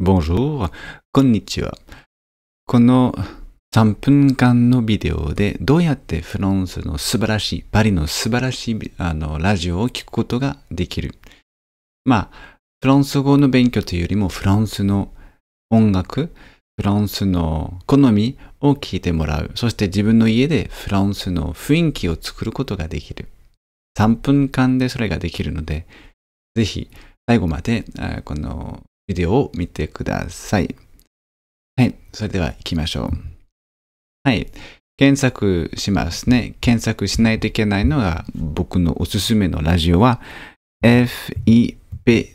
bonjour, konnichiwa。この3分間のビデオでどうやってフランスの素晴らしい、パリの素晴らしいあのラジオを聞くことができる。まあ、フランス語の勉強というよりもフランスの音楽、フランスの好みを聞いてもらう。そして自分の家でフランスの雰囲気を作ることができる。3分間でそれができるので、ぜひ最後までこのビデオを見てください。はい。それでは行きましょう。はい。検索しますね。検索しないといけないのが僕のおすすめのラジオは FEP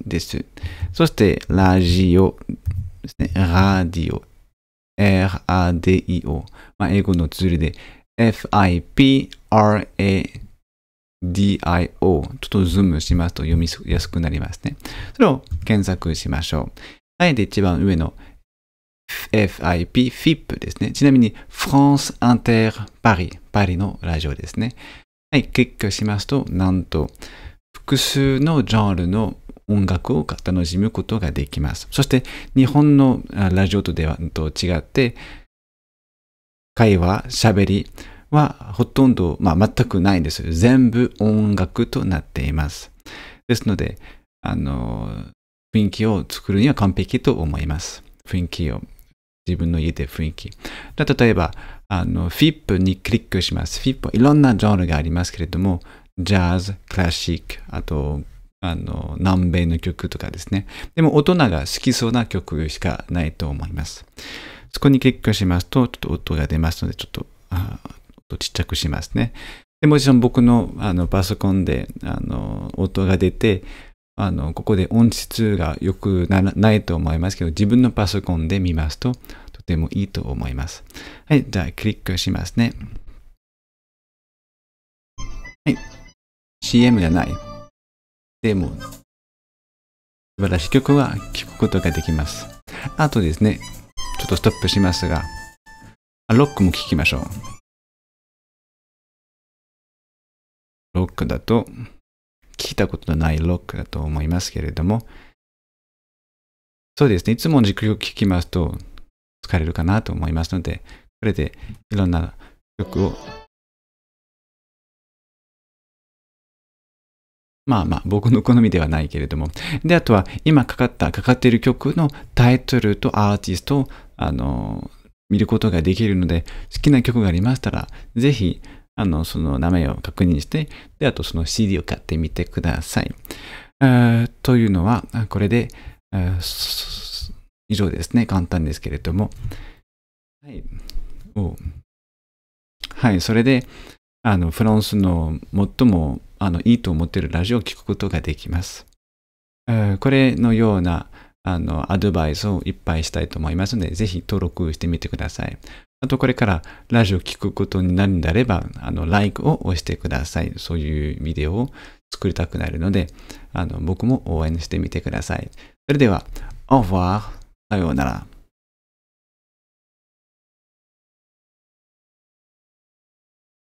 です。そしてラジオですね。ラディオ。RADIO。まあ、英語のツールで FIPRA DIO ちょっとズームしますと読みやすくなりますね。それを検索しましょう。あえて一番上の FIP、FIP ですね。ちなみに France Inter Paris、パリのラジオですね。はい、クリックしますと、なんと複数のジャンルの音楽を楽しむことができます。そして日本のラジオとではと違って、会話、喋り、はほとんど、まあ、全くないんですよ。全部音楽となっています。ですので、あの、雰囲気を作るには完璧と思います。雰囲気を。自分の家で雰囲気。例えば、あの、フィップにクリックします。フィップ、いろんなジャンルがありますけれども、ジャズ、クラシック、あと、あの、南米の曲とかですね。でも、大人が好きそうな曲しかないと思います。そこにクリックしますと、ちょっと音が出ますので、ちょっと、とちっちゃくしますね。でもちろん僕のあのパソコンであの音が出て、あのここで音質が良くならないと思いますけど、自分のパソコンで見ますととてもいいと思います。はい、じゃあクリックしますね。はい、CM がない。でも、素晴らしい曲は聴くことができます。あとですね、ちょっとストップしますが、ロックも聴きましょう。ロックだと、聞いたことのないロックだと思いますけれども、そうですね、いつも軸を聴きますと疲れるかなと思いますので、これでいろんな曲を、まあまあ僕の好みではないけれども、で、あとは今かかった、かかっている曲のタイトルとアーティストを、あの、見ることができるので、好きな曲がありましたら、ぜひ、あの、その名前を確認して、で、あとその CD を買ってみてください。というのは、これで、以上ですね。簡単ですけれども。はい。はい、それで、あの、フランスの最もあのいいと思っているラジオを聴くことができます。これのようなあのアドバイスをいっぱいしたいと思いますので、ぜひ登録してみてください。あとこれからラジオ聞くことになるんであれば、あの、like を押してください。そういうビデオを作りたくなるので、あの、僕も応援してみてください。それでは、au revoir。さようなら。